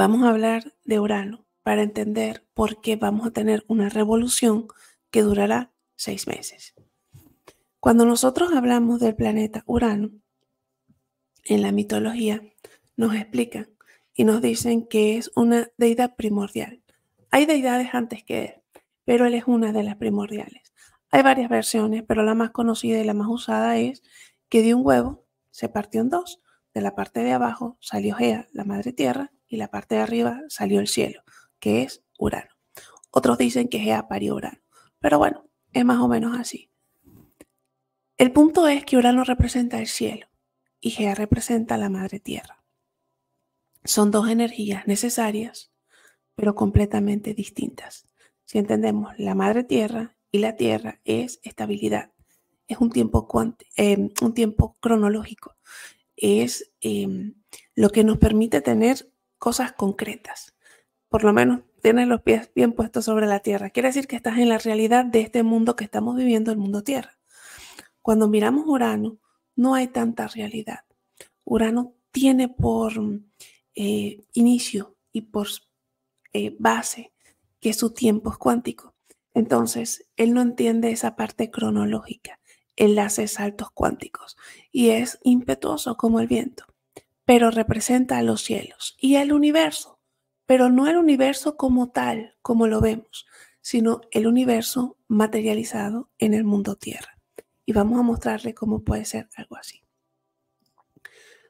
Vamos a hablar de Urano para entender por qué vamos a tener una revolución que durará seis meses. Cuando nosotros hablamos del planeta Urano, en la mitología nos explican y nos dicen que es una deidad primordial. Hay deidades antes que él, pero él es una de las primordiales. Hay varias versiones, pero la más conocida y la más usada es que de un huevo se partió en dos. De la parte de abajo salió Gea, la madre tierra, y la parte de arriba salió el cielo, que es Urano. Otros dicen que Gea parió Urano, pero bueno, es más o menos así. El punto es que Urano representa el cielo y Gea representa la madre tierra. Son dos energías necesarias, pero completamente distintas. Si entendemos, la madre tierra y la tierra es estabilidad, es un tiempo, em, un tiempo cronológico, es em, lo que nos permite tener cosas concretas. Por lo menos tienes los pies bien puestos sobre la tierra. Quiere decir que estás en la realidad de este mundo que estamos viviendo, el mundo tierra. Cuando miramos Urano, no hay tanta realidad. Urano tiene por eh, inicio y por eh, base que su tiempo es cuántico. Entonces, él no entiende esa parte cronológica. Él hace saltos cuánticos y es impetuoso como el viento pero representa a los cielos y al universo, pero no el universo como tal, como lo vemos, sino el universo materializado en el mundo tierra. Y vamos a mostrarle cómo puede ser algo así.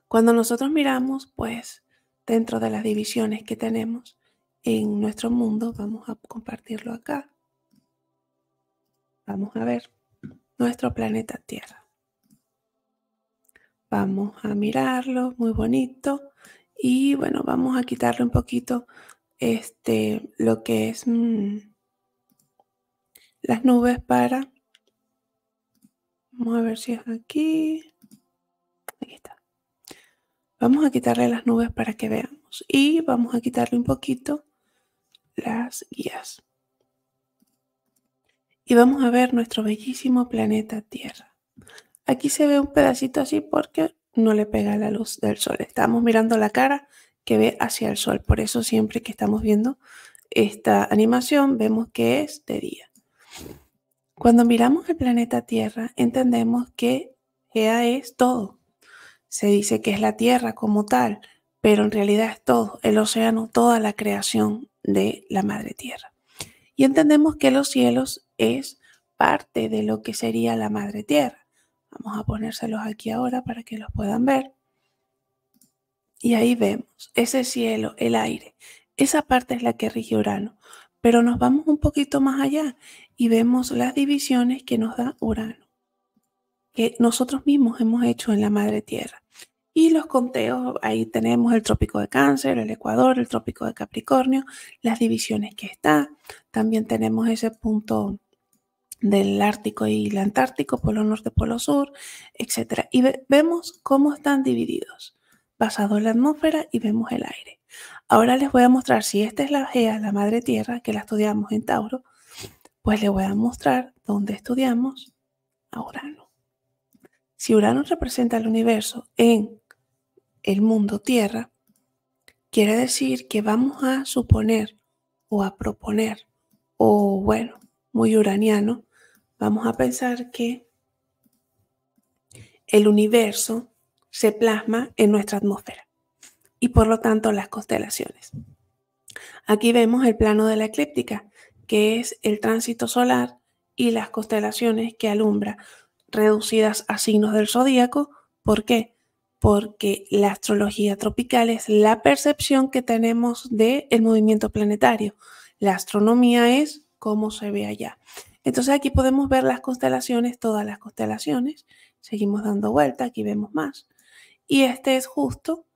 Cuando nosotros miramos, pues, dentro de las divisiones que tenemos en nuestro mundo, vamos a compartirlo acá. Vamos a ver nuestro planeta Tierra. Vamos a mirarlo, muy bonito. Y bueno, vamos a quitarle un poquito este, lo que es mm, las nubes para... Vamos a ver si es aquí. Ahí está. Vamos a quitarle las nubes para que veamos. Y vamos a quitarle un poquito las guías. Y vamos a ver nuestro bellísimo planeta Tierra. Aquí se ve un pedacito así porque no le pega la luz del sol. Estamos mirando la cara que ve hacia el sol. Por eso siempre que estamos viendo esta animación vemos que es de día. Cuando miramos el planeta Tierra entendemos que Ea es todo. Se dice que es la Tierra como tal, pero en realidad es todo, el océano, toda la creación de la Madre Tierra. Y entendemos que los cielos es parte de lo que sería la Madre Tierra. Vamos a ponérselos aquí ahora para que los puedan ver. Y ahí vemos ese cielo, el aire. Esa parte es la que rige Urano. Pero nos vamos un poquito más allá y vemos las divisiones que nos da Urano, que nosotros mismos hemos hecho en la Madre Tierra. Y los conteos, ahí tenemos el trópico de cáncer, el ecuador, el trópico de capricornio, las divisiones que está. También tenemos ese punto del Ártico y el Antártico, Polo Norte, Polo Sur, etc. Y vemos cómo están divididos, basado en la atmósfera y vemos el aire. Ahora les voy a mostrar, si esta es la Gea, la Madre Tierra, que la estudiamos en Tauro, pues les voy a mostrar dónde estudiamos a Urano. Si Urano representa el universo en el mundo Tierra, quiere decir que vamos a suponer o a proponer, o bueno, muy uraniano, vamos a pensar que el universo se plasma en nuestra atmósfera y por lo tanto las constelaciones. Aquí vemos el plano de la eclíptica, que es el tránsito solar y las constelaciones que alumbra, reducidas a signos del zodíaco. ¿Por qué? Porque la astrología tropical es la percepción que tenemos del movimiento planetario. La astronomía es cómo se ve allá. Entonces aquí podemos ver las constelaciones, todas las constelaciones. Seguimos dando vuelta, aquí vemos más. Y este es justo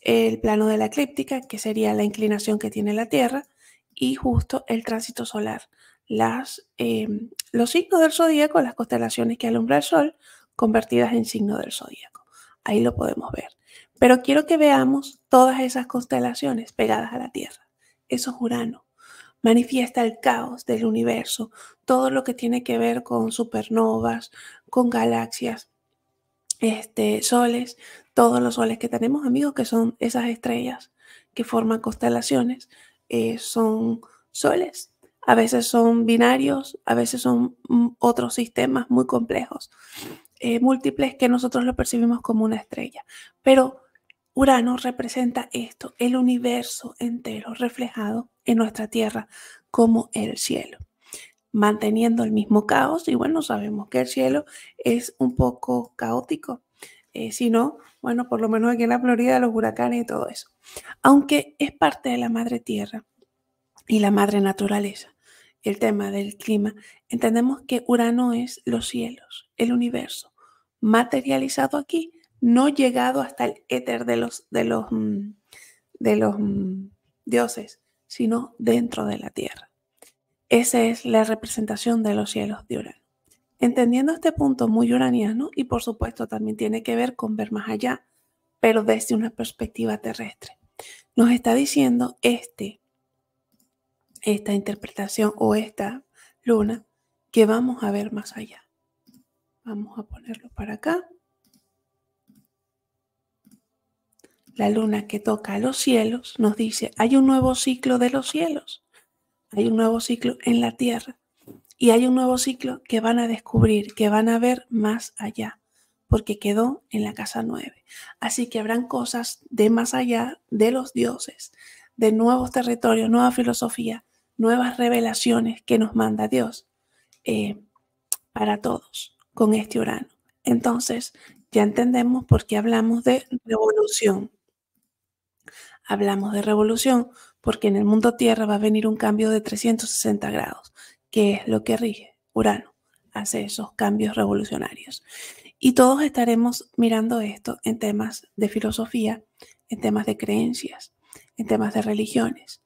el plano de la eclíptica, que sería la inclinación que tiene la Tierra, y justo el tránsito solar. Las, em, los signos del zodíaco, las constelaciones que alumbra el Sol, convertidas en signo del zodíaco. Ahí lo podemos ver. Pero quiero que veamos todas esas constelaciones pegadas a la Tierra. Eso es Urano manifiesta el caos del universo, todo lo que tiene que ver con supernovas, con galaxias, este, soles, todos los soles que tenemos, amigos, que son esas estrellas que forman constelaciones, eh, son soles. A veces son binarios, a veces son mm, otros sistemas muy complejos, eh, múltiples que nosotros lo percibimos como una estrella. Pero Urano representa esto, el universo entero reflejado en nuestra tierra como el cielo, manteniendo el mismo caos. Y bueno, sabemos que el cielo es un poco caótico, eh, si no, bueno, por lo menos aquí en la Florida, los huracanes y todo eso. Aunque es parte de la madre tierra y la madre naturaleza, el tema del clima, entendemos que Urano es los cielos, el universo, materializado aquí, no llegado hasta el éter de los, de los, mm, de los, de mm, los dioses, sino dentro de la tierra. Esa es la representación de los cielos de Urano. Entendiendo este punto muy uraniano, y por supuesto también tiene que ver con ver más allá, pero desde una perspectiva terrestre, nos está diciendo este, esta interpretación o esta luna que vamos a ver más allá. Vamos a ponerlo para acá. la luna que toca los cielos, nos dice, hay un nuevo ciclo de los cielos, hay un nuevo ciclo en la tierra y hay un nuevo ciclo que van a descubrir, que van a ver más allá, porque quedó en la casa nueve. Así que habrán cosas de más allá de los dioses, de nuevos territorios, nueva filosofía, nuevas revelaciones que nos manda Dios eh, para todos con este Urano. Entonces, ya entendemos por qué hablamos de revolución hablamos de revolución porque en el mundo Tierra va a venir un cambio de 360 grados, que es lo que rige Urano, hace esos cambios revolucionarios. Y todos estaremos mirando esto en temas de filosofía, en temas de creencias, en temas de religiones,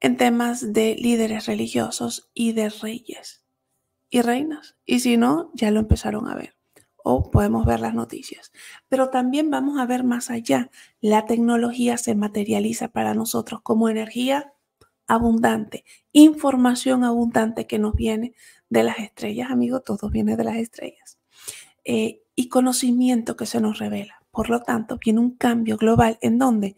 en temas de líderes religiosos y de reyes y reinas. Y si no, ya lo empezaron a ver o podemos ver las noticias. Pero también vamos a ver más allá. La tecnología se materializa para nosotros como energía abundante, información abundante que nos viene de las estrellas, amigos, todo viene de las estrellas, eh, y conocimiento que se nos revela. Por lo tanto, viene un cambio global en donde,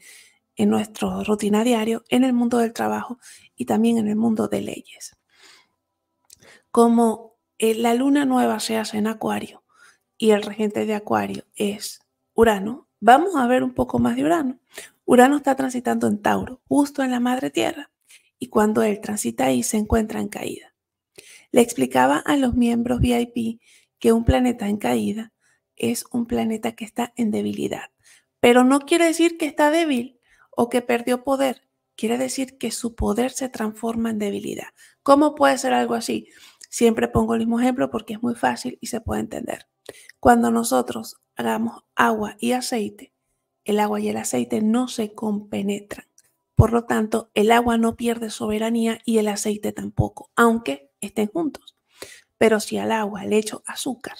en nuestro rutina diario, en el mundo del trabajo y también en el mundo de leyes. Como eh, la luna nueva se hace en acuario, y el regente de Acuario es Urano, vamos a ver un poco más de Urano. Urano está transitando en Tauro, justo en la madre tierra, y cuando él transita ahí se encuentra en caída. Le explicaba a los miembros VIP que un planeta en caída es un planeta que está en debilidad, pero no quiere decir que está débil o que perdió poder, quiere decir que su poder se transforma en debilidad. ¿Cómo puede ser algo así? Siempre pongo el mismo ejemplo porque es muy fácil y se puede entender. Cuando nosotros hagamos agua y aceite, el agua y el aceite no se compenetran. Por lo tanto, el agua no pierde soberanía y el aceite tampoco, aunque estén juntos. Pero si al agua le echo azúcar,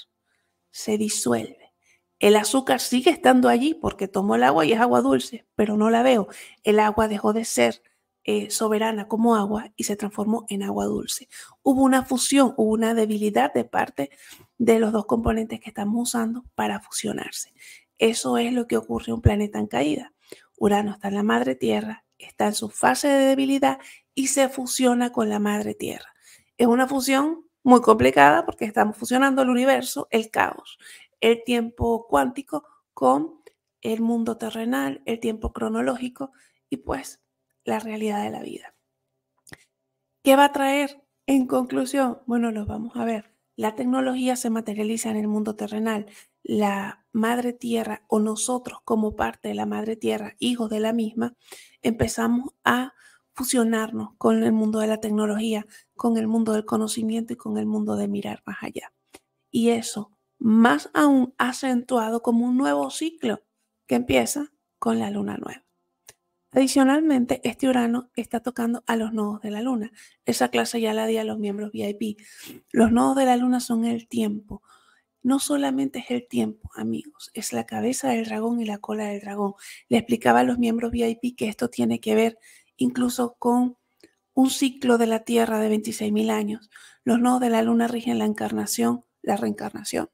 se disuelve. El azúcar sigue estando allí porque tomo el agua y es agua dulce, pero no la veo. El agua dejó de ser eh, soberana como agua y se transformó en agua dulce. Hubo una fusión, hubo una debilidad de parte de los dos componentes que estamos usando para fusionarse. Eso es lo que ocurre en un planeta en caída. Urano está en la madre Tierra, está en su fase de debilidad y se fusiona con la madre Tierra. Es una fusión muy complicada porque estamos fusionando el universo, el caos, el tiempo cuántico con el mundo terrenal, el tiempo cronológico y pues la realidad de la vida. ¿Qué va a traer? En conclusión, bueno, lo vamos a ver. La tecnología se materializa en el mundo terrenal. La madre tierra o nosotros como parte de la madre tierra, hijos de la misma, empezamos a fusionarnos con el mundo de la tecnología, con el mundo del conocimiento y con el mundo de mirar más allá. Y eso, más aún acentuado como un nuevo ciclo que empieza con la luna nueva. Adicionalmente, este Urano está tocando a los nodos de la Luna. Esa clase ya la di a los miembros VIP. Los nodos de la Luna son el tiempo. No solamente es el tiempo, amigos, es la cabeza del dragón y la cola del dragón. Le explicaba a los miembros VIP que esto tiene que ver incluso con un ciclo de la Tierra de 26.000 años. Los nodos de la Luna rigen la encarnación, la reencarnación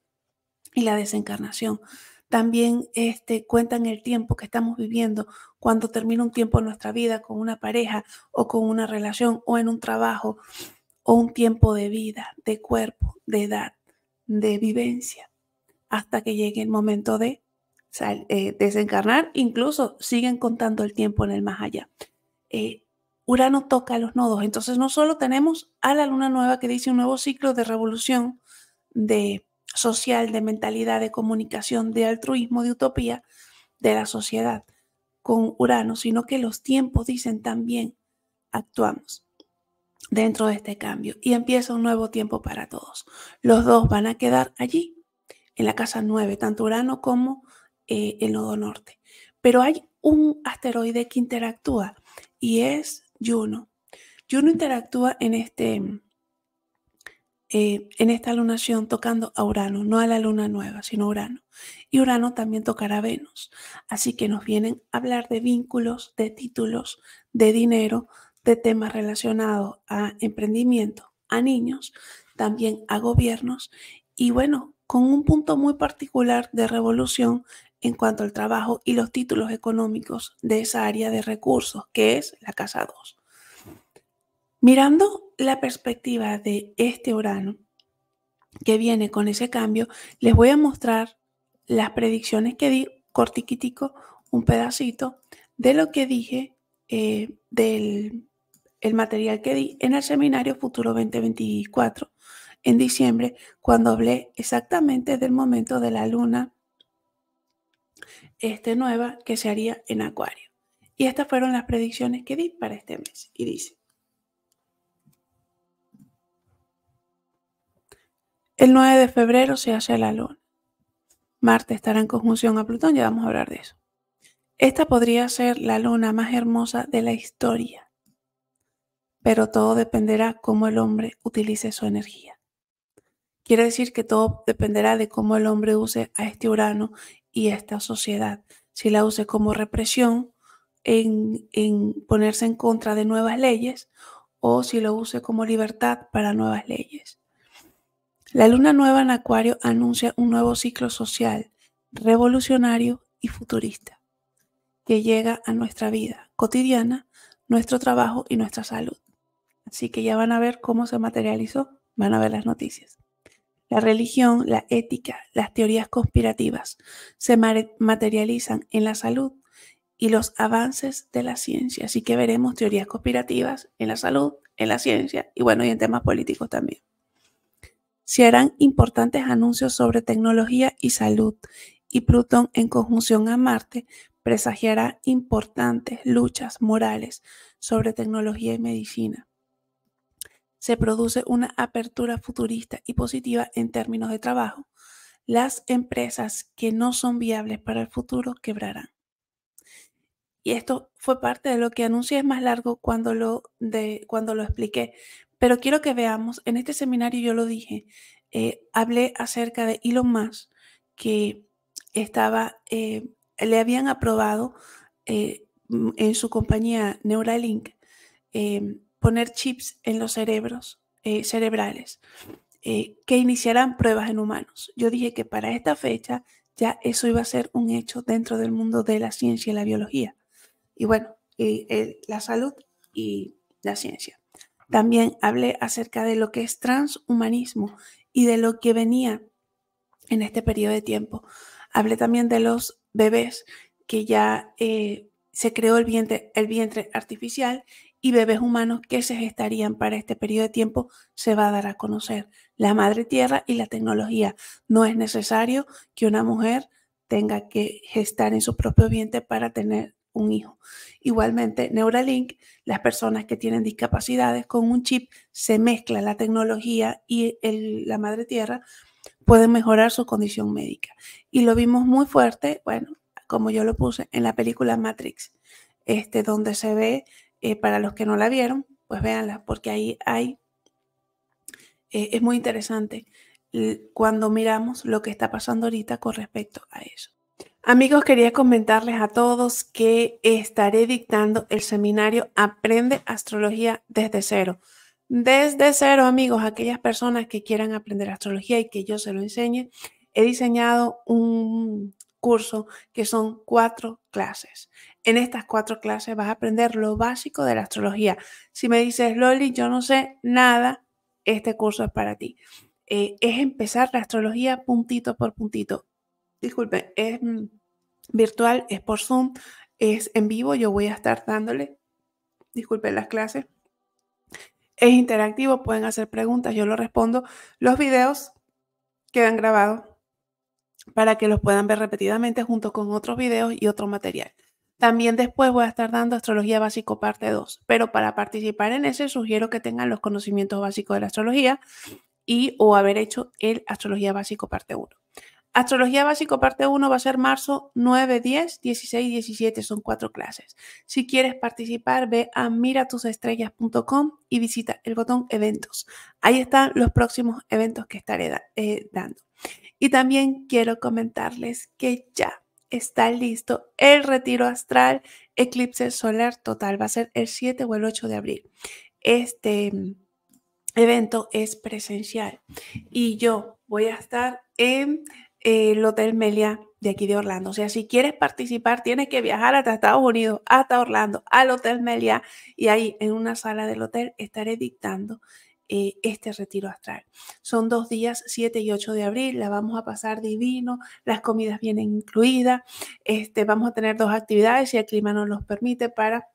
y la desencarnación. También este, cuentan el tiempo que estamos viviendo cuando termina un tiempo en nuestra vida con una pareja o con una relación o en un trabajo o un tiempo de vida, de cuerpo, de edad, de vivencia, hasta que llegue el momento de eh, desencarnar. Incluso siguen contando el tiempo en el más allá. Eh, Urano toca los nodos. Entonces no solo tenemos a la luna nueva que dice un nuevo ciclo de revolución de social, de mentalidad, de comunicación, de altruismo, de utopía de la sociedad con Urano, sino que los tiempos dicen también actuamos dentro de este cambio y empieza un nuevo tiempo para todos. Los dos van a quedar allí, en la casa 9, tanto Urano como eh, el nodo norte. Pero hay un asteroide que interactúa y es Juno. Juno interactúa en este eh, en esta lunación tocando a Urano, no a la luna nueva, sino a Urano. Y Urano también tocará Venus. Así que nos vienen a hablar de vínculos, de títulos, de dinero, de temas relacionados a emprendimiento, a niños, también a gobiernos y bueno, con un punto muy particular de revolución en cuanto al trabajo y los títulos económicos de esa área de recursos, que es la Casa 2. Mirando la perspectiva de este Urano que viene con ese cambio, les voy a mostrar las predicciones que di, cortiquitico, un pedacito de lo que dije eh, del el material que di en el seminario Futuro 2024 en diciembre, cuando hablé exactamente del momento de la luna este nueva que se haría en Acuario. Y estas fueron las predicciones que di para este mes. Y dice, El 9 de febrero se hace la luna. Marte estará en conjunción a Plutón, ya vamos a hablar de eso. Esta podría ser la luna más hermosa de la historia, pero todo dependerá cómo el hombre utilice su energía. Quiere decir que todo dependerá de cómo el hombre use a este Urano y a esta sociedad. Si la use como represión, en ponerse en contra de nuevas leyes, o si lo use como libertad para nuevas leyes. La luna nueva en Acuario anuncia un nuevo ciclo social, revolucionario y futurista, que llega a nuestra vida cotidiana, nuestro trabajo y nuestra salud. Así que ya van a ver cómo se materializó, van a ver las noticias. La religión, la ética, las teorías conspirativas se materializan en la salud y los avances de la ciencia. Así que veremos teorías conspirativas en la salud, en la ciencia y bueno, y en temas políticos también se harán importantes anuncios sobre tecnología y salud, y Plutón en conjunción a Marte presagiará importantes luchas morales sobre tecnología y medicina. Se produce una apertura futurista y positiva en términos de trabajo. Las empresas que no son viables para el futuro quebrarán. Y esto fue parte de lo que anuncié, es más largo cuando lo, cuando lo expliqué, pero quiero que veamos, en este seminario yo lo dije, eh, hablé acerca de Elon Musk, que estaba, eh, le habían aprobado eh, mm, en su compañía Neuralink poner chips en los cerebros cerebrales que iniciarán pruebas en humanos. Yo dije que para esta fecha ya eso iba a ser un hecho dentro del mundo de la ciencia y la biología. Y bueno, la salud y la ciencia. También hablé acerca de lo que es transhumanismo y de lo que venía en este periodo de tiempo. Hablé también de los bebés, que ya eh, se creó el vientre, el vientre artificial y bebés humanos que se gestarían para este periodo de tiempo se va a dar a conocer. La madre tierra y la tecnología. No es necesario que una mujer tenga que gestar en su propio vientre para tener un hijo. Igualmente, Neuralink, las personas que tienen discapacidades con un chip, se mezcla la tecnología y la madre tierra, pueden mejorar su condición médica. Y lo vimos muy fuerte, bueno, como yo lo puse en la película Matrix, este, donde se ve, eh, para los que no la vieron, pues véanla, porque ahí hay, eh, es muy interesante cuando miramos lo que está pasando ahorita con respecto a eso. Amigos, quería comentarles a todos que estaré dictando el seminario Aprende Astrología desde cero. Desde cero, amigos, aquellas personas que quieran aprender astrología y que yo se lo enseñe, he diseñado un curso que son cuatro clases. En estas cuatro clases vas a aprender lo básico de la astrología. Si me dices, Loli, yo no sé nada, este curso es para ti. Eh, es empezar la astrología puntito por puntito disculpen, es mm, virtual, es por Zoom, es en vivo, yo voy a estar dándole, disculpen las clases, es interactivo, pueden hacer preguntas, yo lo respondo. Los videos quedan grabados para que los puedan ver repetidamente junto con otros videos y otro material. También después voy a estar dando Astrología Básico parte 2, pero para participar en ese sugiero que tengan los conocimientos básicos de la astrología y o haber hecho el Astrología Básico parte 1. Astrología básico parte 1 va a ser marzo 9, 10, 16, 17, son cuatro clases. Si quieres participar, ve a miratusestrellas.com y visita el botón eventos. Ahí están los próximos eventos que estaré eh, dando. Y también quiero comentarles que ya está listo el retiro astral eclipse solar total. Va a ser el 7 o el 8 de abril. Este mm, evento es presencial y yo voy a estar en eh, el Hotel Melia de aquí de Orlando. O sea, si quieres participar, tienes que viajar hasta Estados Unidos, hasta Orlando, al Hotel Melia, y ahí en una sala del hotel estaré dictando eh, este retiro astral. Son dos días, 7 y 8 de abril, la vamos a pasar divino, las comidas vienen incluidas, este, vamos a tener dos actividades, si el clima nos los permite, para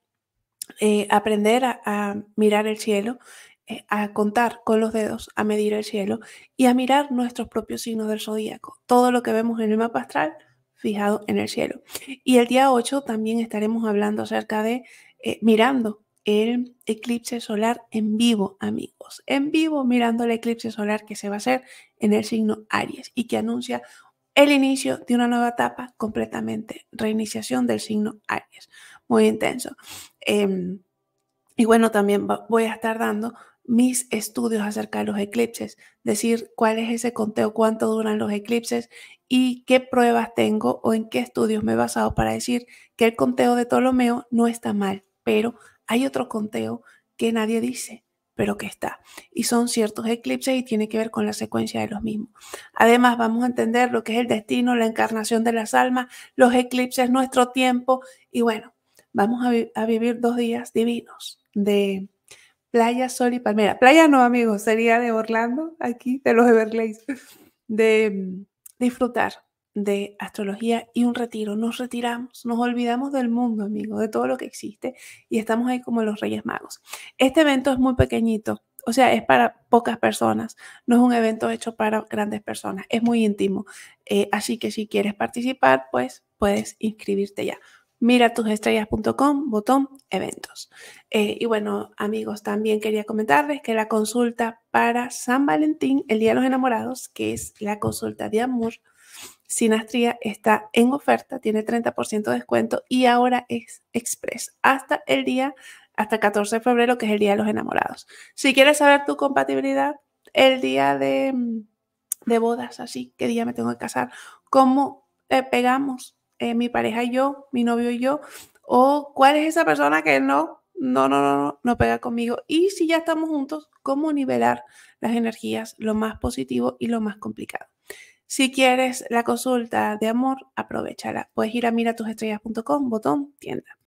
eh, aprender a mirar el cielo eh, a contar con los dedos, a medir el cielo y a mirar nuestros propios signos del zodíaco, todo lo que vemos en el mapa astral fijado en el cielo. Y el día 8 también estaremos hablando acerca de eh, mirando el eclipse solar en vivo, amigos, en vivo mirando el eclipse solar que se va a hacer en el signo Aries y que anuncia el inicio de una nueva etapa completamente, reiniciación del signo Aries, muy intenso. Em, y bueno, también voy a estar dando mis estudios acerca de los eclipses, decir cuál es ese conteo, cuánto duran los eclipses y qué pruebas tengo o en qué estudios me he basado para decir que el conteo de Ptolomeo no está mal, pero hay otro conteo que nadie dice, pero que está. Y son ciertos eclipses y tiene que ver con la secuencia de los mismos. Además, vamos a entender lo que es el destino, la encarnación de las almas, los eclipses, nuestro tiempo y bueno, vamos a, a vivir dos días divinos de Playa, sol y palmera. Playa no, amigos, sería de Orlando, aquí, de los Everglades, de mm, disfrutar de astrología y un retiro. Nos retiramos, nos olvidamos del mundo, amigos, de todo lo que existe y estamos ahí como los Reyes Magos. Este evento es muy pequeñito, o sea, es para pocas personas, no es un evento hecho para grandes personas, es muy íntimo. Eh, así que si quieres participar, pues puedes inscribirte ya miratusestrellas.com, botón eventos. Eh, y bueno, amigos, también quería comentarles que la consulta para San Valentín, el Día de los Enamorados, que es la consulta de amor, Sinastría está en oferta, tiene 30% de descuento y ahora es express hasta el día, hasta 14 de febrero, que es el Día de los Enamorados. Si quieres saber tu compatibilidad, el día de, de bodas, así, qué día me tengo que casar, cómo eh, pegamos eh, mi pareja y yo, mi novio y yo, o cuál es esa persona que no, no, no, no, no no pega conmigo. Y si ya estamos juntos, cómo nivelar las energías, lo más positivo y lo más complicado. Si quieres la consulta de amor, aprovechala. Puedes ir a miratusestrellas.com, botón, tienda.